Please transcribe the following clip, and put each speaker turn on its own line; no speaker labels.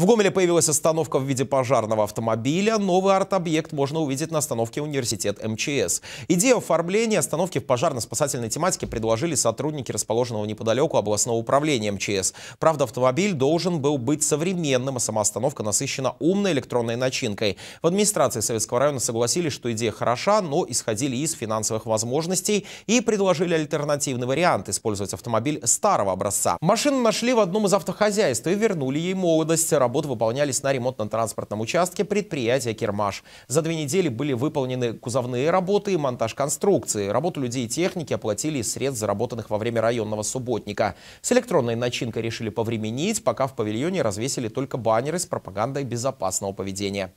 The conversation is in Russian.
В Гомеле появилась остановка в виде пожарного автомобиля. Новый арт-объект можно увидеть на остановке университет МЧС. Идею оформления остановки в пожарно-спасательной тематике предложили сотрудники расположенного неподалеку областного управления МЧС. Правда, автомобиль должен был быть современным, а сама остановка насыщена умной электронной начинкой. В администрации Советского района согласились, что идея хороша, но исходили из финансовых возможностей и предложили альтернативный вариант – использовать автомобиль старого образца. Машину нашли в одном из автохозяйств и вернули ей молодость работы выполнялись на ремонтно-транспортном участке предприятия «Кермаш». За две недели были выполнены кузовные работы и монтаж конструкции. Работу людей и техники оплатили из средств, заработанных во время районного субботника. С электронной начинкой решили повременить, пока в павильоне развесили только баннеры с пропагандой безопасного поведения.